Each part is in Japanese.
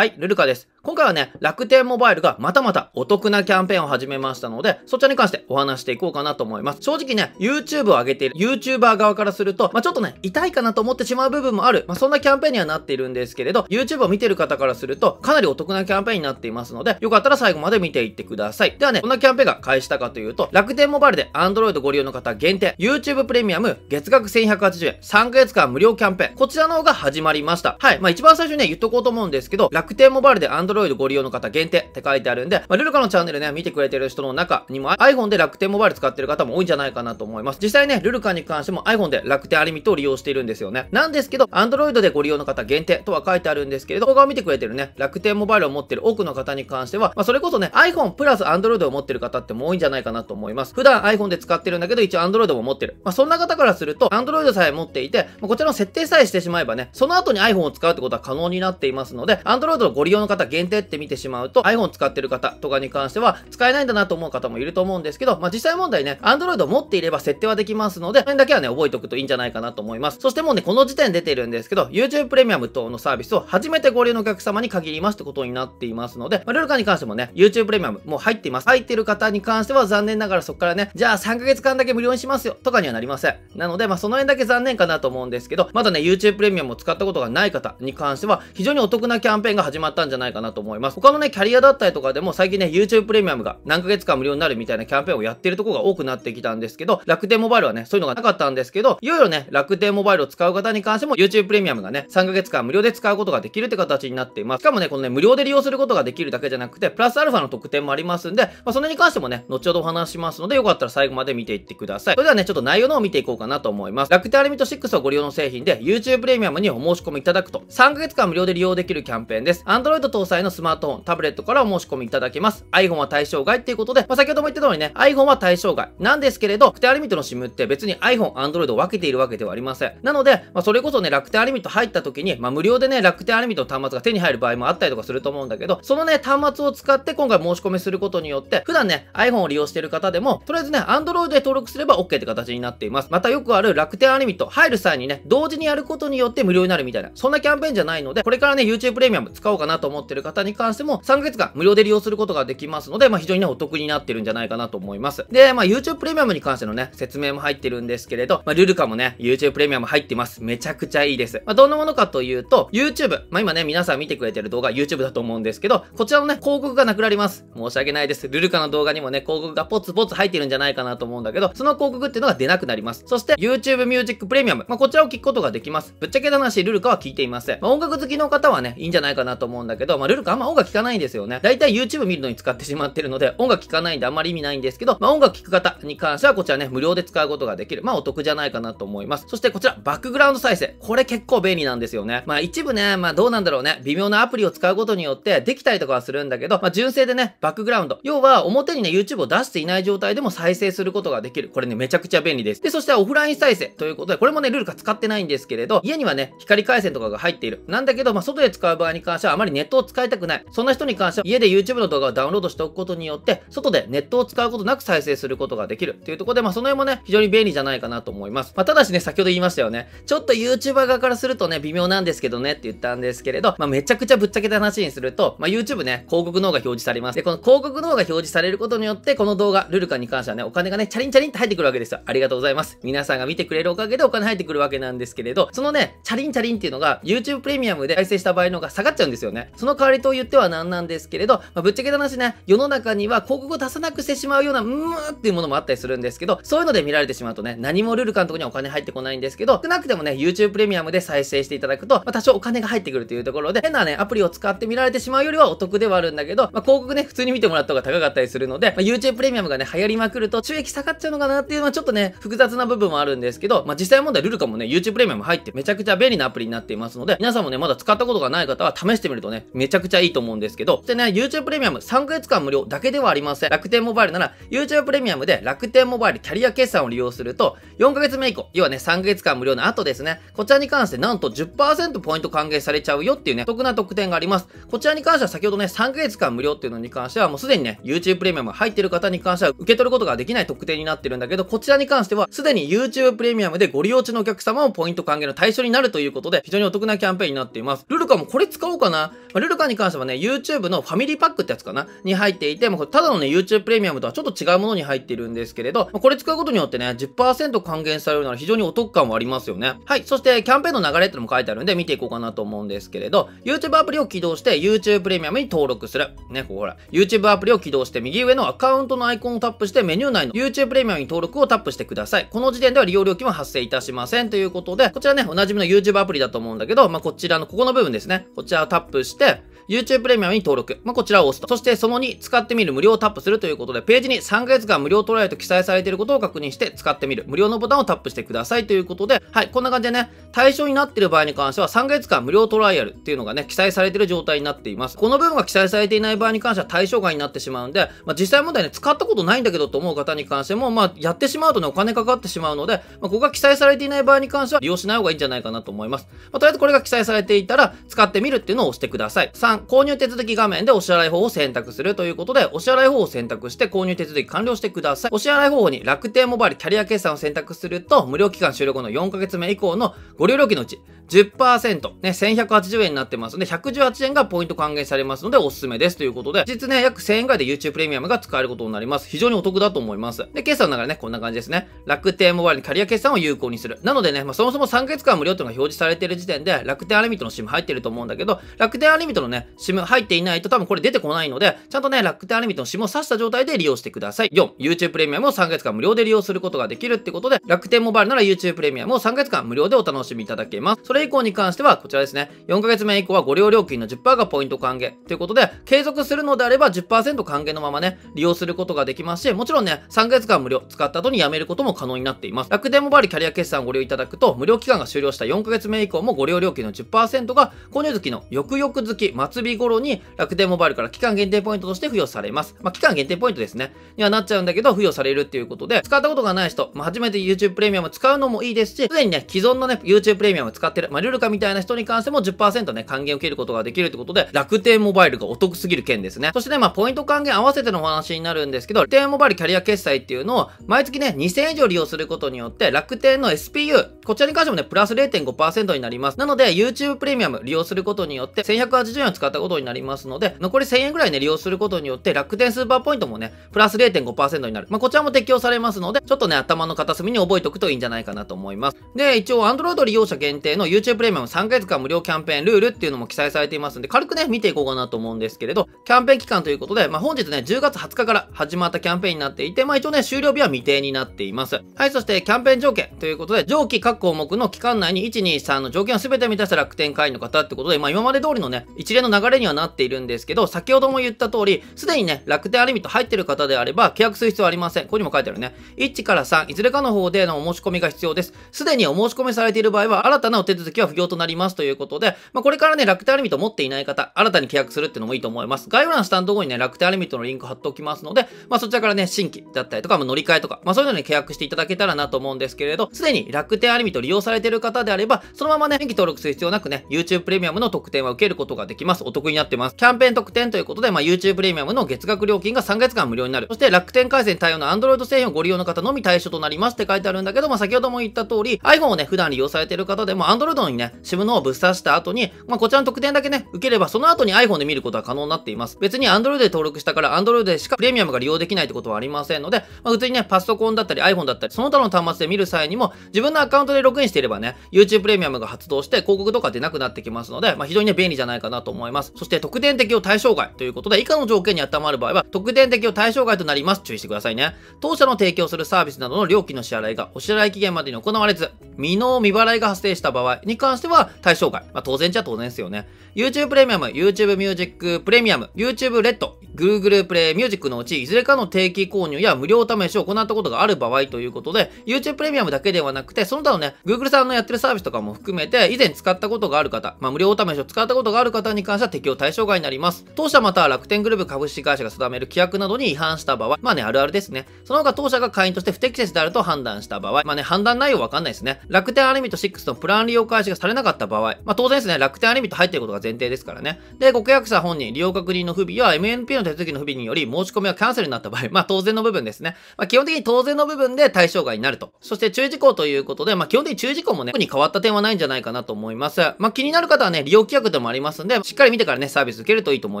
はい、ルルカです。今回はね、楽天モバイルがまたまたお得なキャンペーンを始めましたので、そちらに関してお話していこうかなと思います。正直ね、YouTube を上げている YouTuber 側からすると、まあ、ちょっとね、痛いかなと思ってしまう部分もある、まあ、そんなキャンペーンにはなっているんですけれど、YouTube を見てる方からすると、かなりお得なキャンペーンになっていますので、よかったら最後まで見ていってください。ではね、こんなキャンペーンが開始したかというと、楽天モバイルで Android ご利用の方限定、YouTube プレミアム月額1180円、3ヶ月間無料キャンペーン、こちらの方が始まりました。はい、まあ、一番最初にね、言っとこうと思うんですけど、楽楽天モバイルで Android ご利用の方限定って書いてあるんで、まあ、ルルカのチャンネルね、見てくれてる人の中にも iPhone で楽天モバイル使ってる方も多いんじゃないかなと思います。実際ね、ルルカに関しても iPhone で楽天アリミットを利用しているんですよね。なんですけど、Android でご利用の方限定とは書いてあるんですけれど、動画を見てくれてるね、楽天モバイルを持ってる多くの方に関しては、まあ、それこそね、iPhone プラス Android を持ってる方っても多いんじゃないかなと思います。普段 iPhone で使ってるんだけど、一応 Android も持ってる。まあ、そんな方からすると、Android さえ持っていて、まあ、こちらの設定さえしてしまえばね、その後に iPhone を使うってことは可能になっていますので、Android どのご利用の方限定って見てしまうと iPhone 使ってる方とかに関しては使えないんだなと思う方もいると思うんですけど、まあ、実際問題ね、Android を持っていれば設定はできますので、それだけはね、覚えておくといいんじゃないかなと思います。そしてもうね、この時点出てるんですけど、YouTube プレミアム等のサービスを初めてご利用のお客様に限りますってことになっていますので、まあ、ルルカに関してもね、YouTube プレミアムもう入っています。入ってる方に関しては残念ながらそこからね、じゃあ3ヶ月間だけ無料にしますよとかにはなりません。なので、まあ、その辺だけ残念かなと思うんですけど、まだね、YouTube プレミアムを使ったことがない方に関しては、非常にお得なキャンペーンがが始まったんじゃないかなと思います。他のね、キャリアだったりとかでも最近ね、YouTube プレミアムが何ヶ月間無料になるみたいなキャンペーンをやってるとこが多くなってきたんですけど、楽天モバイルはね、そういうのがなかったんですけど、いよいよね、楽天モバイルを使う方に関しても YouTube プレミアムがね、3ヶ月間無料で使うことができるって形になっています。しかもね、このね、無料で利用することができるだけじゃなくて、プラスアルファの特典もありますんで、まあ、それに関してもね、後ほどお話しますので、よかったら最後まで見ていってください。それではね、ちょっと内容の方を見ていこうかなと思います。楽天アルミット6をご利用の製品で、YouTube プレミアムにお申し込みいただくと、3ヶ月間無料で利用できるキャンペーンです。です。Android 搭載のスマートフォン、タブレットからお申し込みいただけます。iPhone は対象外っていうことで、まあ、先ほども言った通りね、iPhone は対象外なんですけれど、楽天アリミットの SIM って別に iPhone、Android を分けているわけではありません。なので、まあ、それこそね、楽天アリミット入った時に、まあ、無料でね、楽天アリミットの端末が手に入る場合もあったりとかすると思うんだけど、そのね、端末を使って今回申し込みすることによって、普段ね、iPhone を利用している方でも、とりあえずね、Android で登録すれば OK って形になっています。またよくある楽天アリミット入る際にね、同時にやることによって無料になるみたいな、そんなキャンペーンじゃないので、これからね、YouTube プレミアム使おうかなと思ってる方に関しても、3ヶ月間無料で利用することができますので、まあ、非常にね、お得になってるんじゃないかなと思います。で、まあ、YouTube プレミアムに関してのね、説明も入ってるんですけれど、まあ、ルルカもね、YouTube プレミアム入ってます。めちゃくちゃいいです。まあ、どんなものかというと、YouTube、まあ、今ね、皆さん見てくれてる動画、YouTube だと思うんですけど、こちらのね、広告がなくなります。申し訳ないです。ルルカの動画にもね、広告がポツポツ入ってるんじゃないかなと思うんだけど、その広告っていうのが出なくなります。そして、YouTube Music Premium、まあ、こちらを聞くことができます。ぶっちゃけた話、ルルカは聞いていません。まあ、音楽好きの方はね、いいんじゃないかななと思うんだけど、まあ、ルル君あんま音楽聴かないんですよね。だいたい YouTube 見るのに使ってしまってるので、音楽聴かないんであんまり意味ないんですけど、まあ、音楽聴く方に関してはこちらね、無料で使うことができる。まあ、お得じゃないかなと思います。そしてこちら、バックグラウンド再生。これ結構便利なんですよね。まあ、一部ね、まあ、どうなんだろうね。微妙なアプリを使うことによってできたりとかはするんだけど、まあ、純正でね、バックグラウンド。要は、表にね、YouTube を出していない状態でも再生することができる。これね、めちゃくちゃ便利です。で、そしてオフライン再生ということで、これもね、ルルカ使ってないんですけれど、家にはね、光回線とかが入っている。なんだけど、まあ、外で使う場合に関してはあまりネットを使いたくない。そんな人に関しては家で YouTube の動画をダウンロードしておくことによって、外でネットを使うことなく再生することができるというところで、まあその辺もね、非常に便利じゃないかなと思います。まあただしね、先ほど言いましたよね。ちょっと YouTuber 側からするとね、微妙なんですけどねって言ったんですけれど、まあめちゃくちゃぶっちゃけた話にすると、まあ YouTube ね、広告の方が表示されます。で、この広告の方が表示されることによって、この動画、ルルカに関してはね、お金がね、チャリンチャリンって入ってくるわけですよ。ありがとうございます。皆さんが見てくれるおかげでお金入ってくるわけなんですけれど、そのね、チャリンチャリンっていうのが YouTube プレミアムで再生した場合の方が下がっちゃうんですんですよね。その代わりと言っては何なんですけれど、まあ、ぶっちゃけた話ね、世の中には広告を出さなくしてしまうような、うーんっていうものもあったりするんですけど、そういうので見られてしまうとね、何もルール監督にはお金入ってこないんですけど、少なくてもね、YouTube プレミアムで再生していただくと、まあ、多少お金が入ってくるというところで、変なね、アプリを使って見られてしまうよりはお得ではあるんだけど、まあ、広告ね、普通に見てもらった方が高かったりするので、ま YouTube プレミアムがね、流行りまくると収益下がっちゃうのかなっていうのはちょっとね、複雑な部分もあるんですけど、まあ、実際問題ルールかもね、YouTube プレミアム入ってめちゃくちゃ便利なアプリになっていますので、皆さんもね、まだ使ったことがない方は試してしてみるとね、めちゃくちゃいいと思うんですけど、じゃね、YouTube プレミアム3ヶ月間無料だけではありません。楽天モバイルなら、YouTube プレミアムで楽天モバイルキャリア決算を利用すると、4ヶ月目以降、要はね、3ヶ月間無料の後ですね、こちらに関してなんと10%ポイント還元されちゃうよっていうね、得な特典があります。こちらに関しては先ほどね、3ヶ月間無料っていうのに関しては、もうすでにね、YouTube プレミアム入ってる方に関しては受け取ることができない特典になってるんだけど、こちらに関しては、すでに YouTube プレミアムでご利用中のお客様もポイント還元の対象になるということで、非常にお得なキャンペーンになっています。ルルカもこれ使おうかな、まあ、ルルカに関してはね、YouTube のファミリーパックってやつかなに入っていて、もうただのね、YouTube プレミアムとはちょっと違うものに入ってるんですけれど、まあ、これ使うことによってね、10%還元されるなら非常にお得感はありますよね。はい。そして、キャンペーンの流れってのも書いてあるんで、見ていこうかなと思うんですけれど、YouTube アプリを起動して YouTube プレミアムに登録する。ね、ここほら、YouTube アプリを起動して、右上のアカウントのアイコンをタップして、メニュー内の YouTube プレミアムに登録をタップしてください。この時点では利用料金は発生いたしませんということで、こちらね、おなじみの YouTube アプリだと思うんだけど、まあ、こちらのここの部分ですね。こちらタップして、YouTube プレミアムに登録。まあ、こちらを押すと。そしてその2、使ってみる無料をタップするということで、ページに3ヶ月間無料トライと記載されていることを確認して使ってみる。無料のボタンをタップしてくださいということで、はい、こんな感じでね、対象になっている場合に関しては3ヶ月間無料トライアルっていうのがね、記載されている状態になっています。この部分が記載されていない場合に関しては対象外になってしまうんで、まあ、実際問題ね、使ったことないんだけどと思う方に関しても、まあ、やってしまうとね、お金かかってしまうので、まあ、ここが記載されていない場合に関しては利用しない方がいいんじゃないかなと思います。まあ、とりあえずこれが記載されていたら、使ってみるっていうのを押してください。3、購入手続き画面でお支払い方法を選択するということで、お支払い方法を選択して購入手続き完了してください。お支払い方法に楽天モバイルキャリア決算を選択すると、無料期間終了後の4ヶ月目以降のご利用料金のうち10%、ね、1180円になってますので、118円がポイント還元されますので、おすすめですということで、実ね、約1000円ぐらいで YouTube プレミアムが使えることになります。非常にお得だと思います。で、決算の流れね、こんな感じですね。楽天モバイルキャリア決算を有効にする。なのでね、まあ、そもそも3ヶ月間無料っていうのが表示されている時点で、楽天アリミットの SIM 入ってると思うんだけど、楽天アリミットのね、SIM 入っていないと多分これ出てこないので、ちゃんとね、楽天アルミットの SIM を挿した状態で利用してください。4、YouTube プレミアムを3ヶ月間無料で利用することができるってことで、楽天モバイルなら YouTube プレミアムを3ヶ月間無料でお楽しみいただけます。それ以降に関しては、こちらですね、4ヶ月目以降はご利用料金の10%がポイント還元ということで、継続するのであれば10%還元のままね、利用することができますし、もちろんね、3ヶ月間無料使った後に辞めることも可能になっています。楽天モバイルキャリア決算をご利用いただくと、無料期間が終了した4ヶ月目以降もご利用料金の10%が購入月の翌々月末日頃に楽天モバイルから期間限定ポイントとして付与されます。まあ、期間限定ポイントですね。にはなっちゃうんだけど、付与されるっていうことで、使ったことがない人、まあ、初めて YouTube プレミアム使うのもいいですし、すでにね、既存のね、YouTube プレミアム使ってる、まあ、ルルカみたいな人に関しても10%ね、還元を受けることができるってことで、楽天モバイルがお得すぎる件ですね。そしてね、まあ、ポイント還元合わせてのお話になるんですけど、楽天モバイルキャリア決済っていうのを、毎月ね、2000円以上利用することによって、楽天の SPU、こちらに関してもね、プラス0.5%になります。なので、YouTube プレミアム利用することによって、1180円を使ったことになりますので、残り1000円ぐらいね、利用することによって、楽天スーパーポイントもね、プラス0.5%になる。まあ、こちらも適用されますので、ちょっとね、頭の片隅に覚えておくといいんじゃないかなと思います。で、一応、Android 利用者限定の YouTube プレミアム3ヶ月間無料キャンペーンルールっていうのも記載されていますんで、軽くね、見ていこうかなと思うんですけれど、キャンペーン期間ということで、まあ、本日ね、10月20日から始まったキャンペーンになっていて、まあ、一応ね、終了日は未定になっています。はい、そして、キャンペーン条件ということで、上記各項目の期間内に1、2、3の条件を全て満たした楽天会員の方ってことで、まあ、今まで通りのね、一連の流れにはなっているんですけど、先ほども言った通り、すでにね、楽天アリミット入ってる方であれば、契約する必要はありません。ここにも書いてあるね。1から3、いずれかの方でのお申し込みが必要です。すでにお申し込みされている場合は、新たなお手続きは不要となりますということで、まあ、これからね、楽天アリミット持っていない方、新たに契約するっていうのもいいと思います。概要欄スタンド後にね、楽天アリミットのリンク貼っておきますので、まあ、そちらからね、新規だったりとか、まあ、乗り換えとか、まあ、そういうのに契約していただけたらなと思うんですけれど、すでに楽天アリミット利用されている方であれば、そのままね、新規登録する必要なくね、YouTube プレミアムの特典は受けることができます。。お得になってます。キャンペーン特典ということで、まあ、YouTube プレミアムの月額料金が3ヶ月間無料になる。そして楽天回線対応の Android 製品をご利用の方のみ対象となりますって書いてあるんだけど、まあ、先ほども言った通り、iPhone をね、普段利用されてる方でも Android にね、SIM のをぶっ刺した後に、まあ、こちらの特典だけね、受ければその後に iPhone で見ることは可能になっています。別に Android で登録したから Android でしかプレミアムが利用できないってことはありませんので、まあ、普通にね、パソコンだったり iPhone だったり、その他の端末で見る際にも、自分のアカウントでログインしていればね、YouTube プレミアムが発動して広告とか出なくなってきますので、まあ、非常にね、便利じゃないかなと思います。います。そして、特典適用対象外ということで、以下の条件に当てはまる場合は、特典適用対象外となります。注意してくださいね。当社の提供するサービスなどの料金の支払いがお支払い期限までに行われず、未納未払いが発生した場合に関しては対象外。まあ、当然じゃ当然ですよね。YouTube プレミアム、YouTube ミュージックプレミアム、YouTube レッド、Google プレイミュージックのうち、いずれかの定期購入や無料試しを行ったことがある場合ということで、YouTube プレミアムだけではなくて、その他のね、Google さんのやってるサービスとかも含めて、以前使ったことがある方、まあ、無料試しを使ったことがある方に関してしては適用対象外になります。当社または楽天グループ株式会社が定める規約などに違反した場合、まあね、あるあるですね。その他当社が会員として不適切であると判断した場合、まあね、判断内容わかんないですね。楽天アニメと6のプラン利用開始がされなかった場合、まあ当然ですね、楽天アニメと入ってることが前提ですからね。で、ご契約者本人、利用確認の不備や MNP の手続きの不備により申し込みがキャンセルになった場合、まあ当然の部分ですね。まあ基本的に当然の部分で対象外になると。そして注意事項ということで、まあ基本的に注意事項もね、特に変わった点はないんじゃないかなと思います。まあ気になる方はね、利用規約でもありますんで、しっかり見てからね、サービス受けるといいと思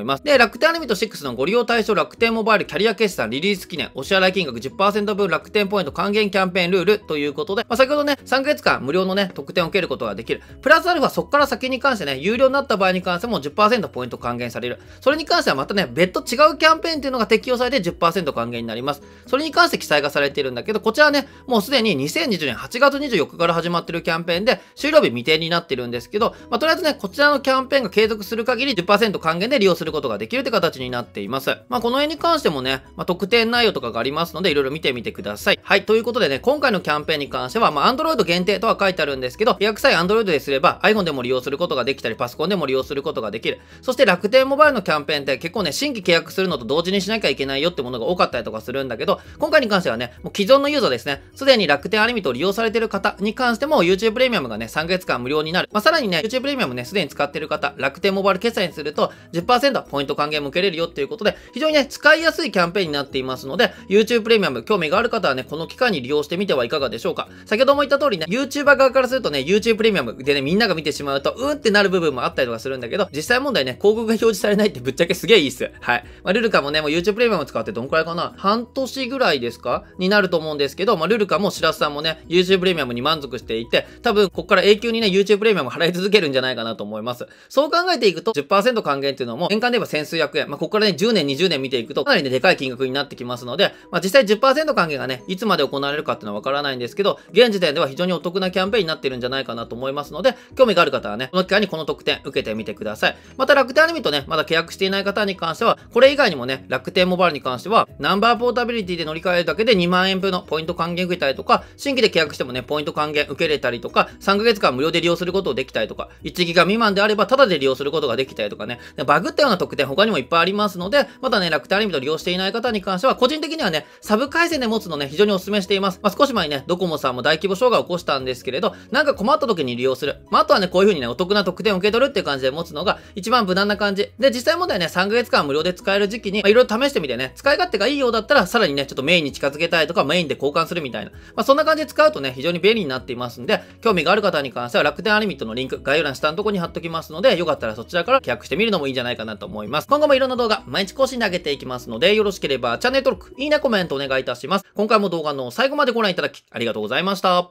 います。で、楽天アルミト6のご利用対象楽天モバイルキャリア決算リリース記念、お支払い金額10%分楽天ポイント還元キャンペーンルールということで、まあ、先ほどね、3ヶ月間無料のね、特典を受けることができる。プラスアルファ、そこから先に関してね、有料になった場合に関しても10%ポイント還元される。それに関してはまたね、別途違うキャンペーンっていうのが適用されて10%還元になります。それに関して記載がされているんだけど、こちらはね、もうすでに2020年8月24日から始まってるキャンペーンで、終了日未定になってるんですけど、まあ、とりあえずね、こちらのキャンペーンが継続する限りり10%還元で利用することができるって形になっています。まあ、この辺に関してもね、まあ、特典内容とかがありますので、いろいろ見てみてください。はい、ということでね、今回のキャンペーンに関しては、まあ、Android 限定とは書いてあるんですけど、予約さえ Android ですれば iPhone でも利用することができたり、パソコンでも利用することができる。そして楽天モバイルのキャンペーンって結構ね、新規契約するのと同時にしなきゃいけないよってものが多かったりとかするんだけど、今回に関してはね、もう既存のユーザーですね、すでに楽天アリミットを利用されてる方に関しても YouTube プレミアムがね、3ヶ月間無料になる。まあ、さらにね、YouTube プレミアムね、すでに使ってる方、楽天モバイル決済にすると10%ポイント還元も受けれるよっていうことで、非常にね、使いやすいキャンペーンになっていますので、YouTube プレミアム興味がある方はね、この期間に利用してみてはいかがでしょうか。先ほども言った通りね、YouTuber 側からするとね、YouTube プレミアムでね、みんなが見てしまうと、うんってなる部分もあったりとかするんだけど、実際問題ね、広告が表示されないってぶっちゃけすげえいいっす。はい。まあ、ルルカもね、もう YouTube プレミアム使ってどんくらいかな半年ぐらいですかになると思うんですけど、まあ、ルルカもシラスさんもね、YouTube プレミアムに満足していて、多分こっから永久にね、YouTube プレミアム払い続けるんじゃないかなと思います。そう考えていくと、と10%還元っていうのも年間で言えば千数百円。まあ、ここからね、10年、20年見ていくと、かなりね、でかい金額になってきますので、まあ、実際10%還元がね、いつまで行われるかっていうのはわからないんですけど、現時点では非常にお得なキャンペーンになってるんじゃないかなと思いますので、興味がある方はね、この機会にこの特典受けてみてください。また楽天アニメとね、まだ契約していない方に関しては、これ以外にもね、楽天モバイルに関しては、ナンバーポータビリティで乗り換えるだけで2万円分のポイント還元受けたりとか、新規で契約してもね、ポイント還元受けれたりとか、3ヶ月間無料で利用することができたりとか、1ギガ未満であればタダで利用することができたりとかね、バグったような特典他にもいっぱいありますので、まだね、楽天アニメと利用していない方に関しては、個人的にはね、サブ回線で持つのね、非常にお勧めしています。まあ、少し前にね、ドコモさんも大規模障害を起こしたんですけれど、なんか困った時に利用する。まあ、あとはね、こういう風にね、お得な特典を受け取るっていう感じで持つのが、一番無難な感じ。で、実際問題ね、3ヶ月間無料で使える時期に、まあ、いろいろ試してみてね、使い勝手がいいようだったら、さらにね、ちょっとメインに近づけたいとか、メインで交換するみたいな。まあ、そんな感じで使うとね、非常に便利になっていますんで、興味がある方に関しては、楽天アニメとのリンク、概要欄下のとこに貼っときますので、よかったらそちらからから契約してみるのもいいんじゃないかなと思います。今後もいろんな動画、毎日更新で上げていきますので、よろしければチャンネル登録、いいね、コメントお願いいたします。今回も動画の最後までご覧いただき、ありがとうございました。